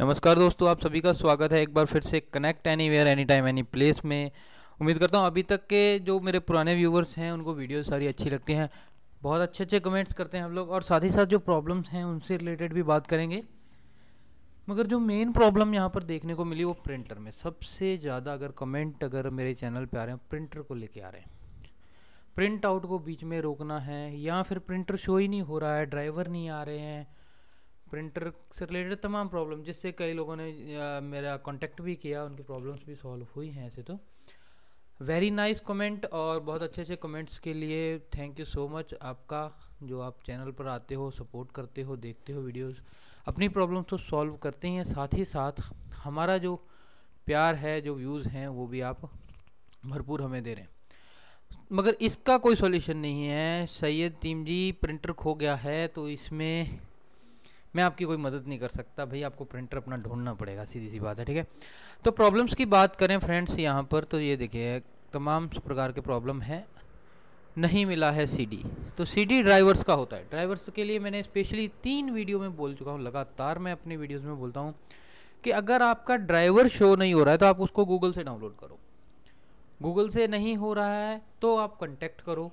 नमस्कार दोस्तों आप सभी का स्वागत है एक बार फिर से connect anywhere anytime any place में उम्मीद करता हूँ अभी तक के जो मेरे पुराने व्यूवर्स हैं उनको वीडियो सारी अच्छी लगती हैं बहुत अच्छे अच्छे कमेंट्स करते हैं हम लोग और साथ ही साथ जो प्रॉब्लम्स हैं उनसे रिलेटेड भी बात करेंगे मगर जो मेन प्रॉब्लम यहाँ पर देखने को मिली वो प्रिंटर में सबसे ज़्यादा अगर कमेंट अगर मेरे चैनल पर आ रहे हैं प्रिंटर को लेके आ रहे हैं प्रिंट आउट को बीच में रोकना है या फिर प्रिंटर शो ही नहीं हो रहा है ड्राइवर नहीं आ रहे हैं प्रिंटर से रिलेटेड तमाम प्रॉब्लम जिससे कई लोगों ने आ, मेरा कांटेक्ट भी किया उनकी प्रॉब्लम्स भी सॉल्व हुई हैं ऐसे तो वेरी नाइस कमेंट और बहुत अच्छे अच्छे कमेंट्स के लिए थैंक यू सो मच आपका जो आप चैनल पर आते हो सपोर्ट करते हो देखते हो वीडियोस अपनी प्रॉब्लम्स तो सॉल्व करते हैं साथ ही साथ हमारा जो प्यार है जो व्यूज़ हैं वो भी आप भरपूर हमें दे रहे हैं मगर इसका कोई सॉल्यूशन नहीं है सैयद टीम जी प्रिंटर खो गया है तो इसमें मैं आपकी कोई मदद नहीं कर सकता भाई आपको प्रिंटर अपना ढूंढना पड़ेगा सीधी सी बात है ठीक है तो प्रॉब्लम्स की बात करें फ्रेंड्स यहाँ पर तो ये देखिए तमाम प्रकार के प्रॉब्लम हैं नहीं मिला है सीडी तो सीडी ड्राइवर्स का होता है ड्राइवर्स के लिए मैंने स्पेशली तीन वीडियो में बोल चुका हूँ लगातार मैं अपनी वीडियोज़ में बोलता हूँ कि अगर आपका ड्राइवर शो नहीं हो रहा है तो आप उसको गूगल से डाउनलोड करो गूगल से नहीं हो रहा है तो आप कंटेक्ट करो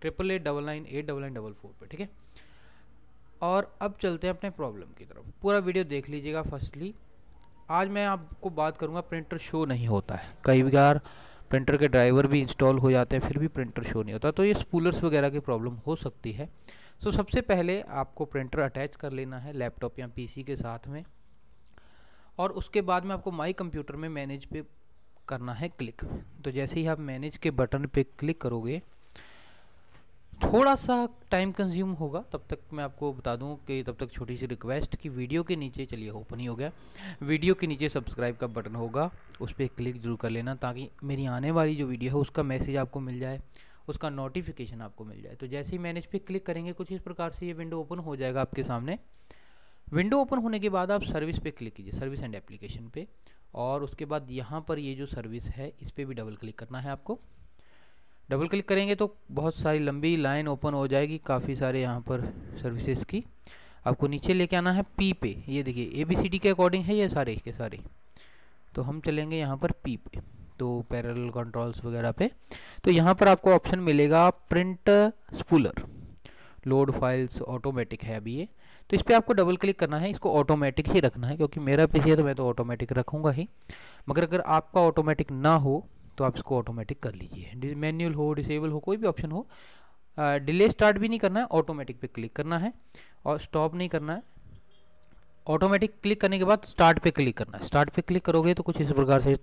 triple eight double nine eight double nine double four पर ठीक है और अब चलते हैं अपने प्रॉब्लम की तरफ पूरा वीडियो देख लीजिएगा फर्स्टली आज मैं आपको बात करूँगा प्रिंटर शो नहीं होता है कई अच्छा। बार प्रिंटर के ड्राइवर भी इंस्टॉल हो जाते हैं फिर भी प्रिंटर शो नहीं होता तो ये स्पूलर्स वगैरह की प्रॉब्लम हो सकती है सो सबसे पहले आपको प्रिंटर अटैच कर लेना है लैपटॉप या पी के साथ में और उसके बाद में आपको माई कंप्यूटर में मैनेज पे करना है क्लिक तो जैसे ही आप मैनेज के बटन पे क्लिक करोगे थोड़ा सा टाइम कंज्यूम होगा तब तक मैं आपको बता दूं कि तब तक छोटी सी रिक्वेस्ट कि वीडियो के नीचे चलिए ओपन ही हो गया वीडियो के नीचे सब्सक्राइब का बटन होगा उस पर क्लिक जरूर कर लेना ताकि मेरी आने वाली जो वीडियो है उसका मैसेज आपको मिल जाए उसका नोटिफिकेशन आपको मिल जाए तो जैसे ही मैंने इस पर क्लिक करेंगे कुछ इस प्रकार से ये विंडो ओपन हो जाएगा आपके सामने विंडो ओपन होने के बाद आप सर्विस पे क्लिक कीजिए सर्विस एंड एप्लीकेशन पे और उसके बाद यहाँ पर ये जो सर्विस है इस पर भी डबल क्लिक करना है आपको डबल क्लिक करेंगे तो बहुत सारी लंबी लाइन ओपन हो जाएगी काफ़ी सारे यहाँ पर सर्विसेज की आपको नीचे लेके आना है पी पे ये देखिए ए बी सी डी के अकॉर्डिंग है ये सारे के सारे तो हम चलेंगे यहाँ पर पी पे तो पैरल कंट्रोल्स वगैरह पे तो यहाँ पर आपको ऑप्शन मिलेगा print spooler load files automatic है अभी ये तो इस पर आपको डबल क्लिक करना है इसको ऑटोमेटिक ही रखना है क्योंकि मेरा पीसी है तो मैं तो ऑटोमेटिक रखूँगा ही मगर अगर आपका ऑटोमेटिक ना हो तो आप इसको ऑटोमेटिक कर लीजिए मैनुअल हो डिसेबल हो कोई भी ऑप्शन हो डिले स्टार्ट भी नहीं करना है ऑटोमेटिक पे क्लिक करना है और स्टॉप नहीं करना है ऑटोमेटिक क्लिक करने के बाद स्टार्ट पे क्लिक करना है स्टार्ट पे क्लिक करोगे तो कुछ इस प्रकार से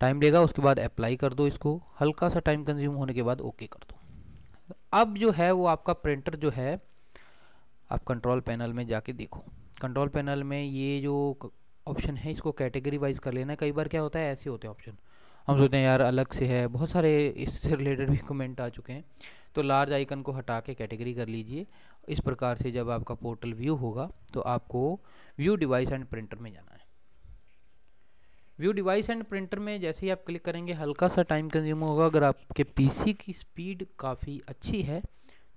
टाइम लेगा उसके बाद अप्लाई कर दो इसको हल्का सा टाइम कंज्यूम होने के बाद ओके कर दो अब जो है वो आपका प्रिंटर जो है आप कंट्रोल पैनल में जाके देखो कंट्रोल पैनल में ये जो ऑप्शन है इसको कैटेगरी वाइज कर लेना कई बार क्या होता है ऐसे होते हैं ऑप्शन हम सोचते हैं यार अलग से है बहुत सारे इससे रिलेटेड भी कमेंट आ चुके हैं तो लार्ज आइकन को हटा के कैटेगरी कर लीजिए इस प्रकार से जब आपका पोर्टल व्यू होगा तो आपको व्यू डिवाइस एंड प्रिंटर में जाना है व्यू डिवाइस एंड प्रिंटर में जैसे ही आप क्लिक करेंगे हल्का सा टाइम कंज्यूम होगा अगर आपके पीसी की स्पीड काफ़ी अच्छी है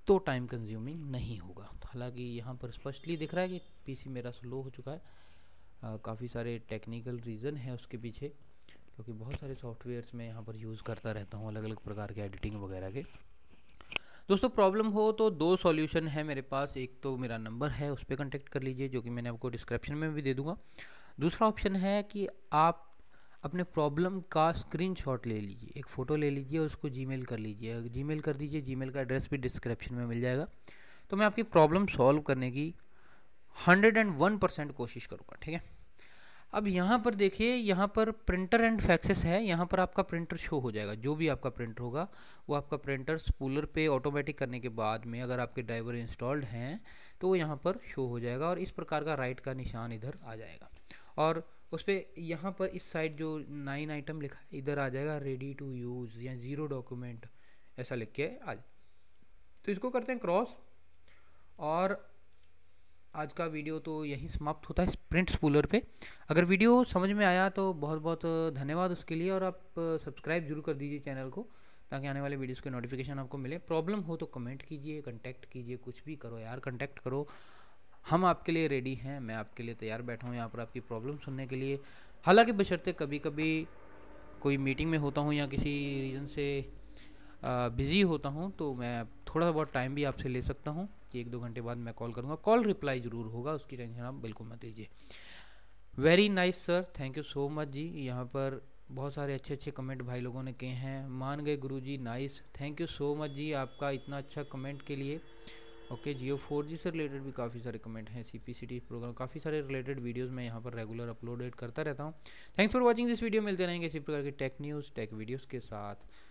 तो टाइम कंज्यूमिंग नहीं होगा तो हालांकि यहाँ पर स्पष्टली दिख रहा है कि पीसी मेरा स्लो हो चुका है काफ़ी सारे टेक्निकल रीज़न है उसके पीछे क्योंकि बहुत सारे सॉफ्टवेयर्स मैं यहाँ पर यूज़ करता रहता हूँ अलग अलग प्रकार के एडिटिंग वगैरह के दोस्तों प्रॉब्लम हो तो दो सॉल्यूशन है मेरे पास एक तो मेरा नंबर है उस पर कॉन्टेक्ट कर लीजिए जो कि मैंने आपको डिस्क्रिप्शन में भी दे दूँगा दूसरा ऑप्शन है कि आप अपने प्रॉब्लम का स्क्रीनशॉट ले लीजिए एक फ़ोटो ले लीजिए और उसको जीमेल कर लीजिए जीमेल कर दीजिए जीमेल का एड्रेस भी डिस्क्रिप्शन में मिल जाएगा तो मैं आपकी प्रॉब्लम सॉल्व करने की हंड्रेड एंड वन परसेंट कोशिश करूँगा ठीक है अब यहाँ पर देखिए यहाँ पर प्रिंटर एंड फैक्सेस है यहाँ पर आपका प्रिंटर शो हो जाएगा जो भी आपका प्रिंटर होगा वो आपका प्रिंटर स्पूलर पे ऑटोमेटिक करने के बाद में अगर आपके ड्राइवर इंस्टॉल्ड हैं तो वो यहाँ पर शो हो जाएगा और इस प्रकार का राइट का निशान इधर आ जाएगा और उस पर यहाँ पर इस साइड जो नाइन आइटम लिखा है इधर आ जाएगा रेडी टू यूज़ या ज़ीरो डॉक्यूमेंट ऐसा लिख के आ तो इसको करते हैं क्रॉस और आज का वीडियो तो यहीं समाप्त होता है स्प्रिंट स्पूलर पे अगर वीडियो समझ में आया तो बहुत बहुत धन्यवाद उसके लिए और आप सब्सक्राइब जरूर कर दीजिए चैनल को ताकि आने वाले वीडियोस के नोटिफिकेशन आपको मिले प्रॉब्लम हो तो कमेंट कीजिए कॉन्टैक्ट कीजिए कुछ भी करो यार कॉन्टैक्ट करो हम आपके लिए रेडी हैं मैं आपके लिए तैयार बैठा हूँ यहाँ पर आपकी प्रॉब्लम सुनने के लिए हालाँकि बशर्ते कभी कभी कोई मीटिंग में होता हूँ या किसी रीज़न से बिज़ी होता हूँ तो मैं थोड़ा बहुत टाइम भी आपसे ले सकता हूँ कि एक दो घंटे बाद मैं कॉल करूँगा कॉल रिप्लाई ज़रूर होगा उसकी टेंशन आप बिल्कुल मत दीजिए very nice sir thank you so much ji यहाँ पर बहुत सारे अच्छे अच्छे कमेंट भाई लोगों ने किए हैं मान गए गुरु ji nice thank you so much ji आपका इतना अच्छा कमेंट के लिए ओके जियो फोर जी से रिलेटेड भी काफ़ी सारे कमेंट हैं C P C T program काफ़ी सारे रिलेटेड वीडियोज़ मैं यहाँ पर रेगुलर अपलोडेड करता रहता हूँ thanks for watching this video मिलते रहेंगे इसी प्रकार की टेक न्यूज़ टेक वीडियोज़ के साथ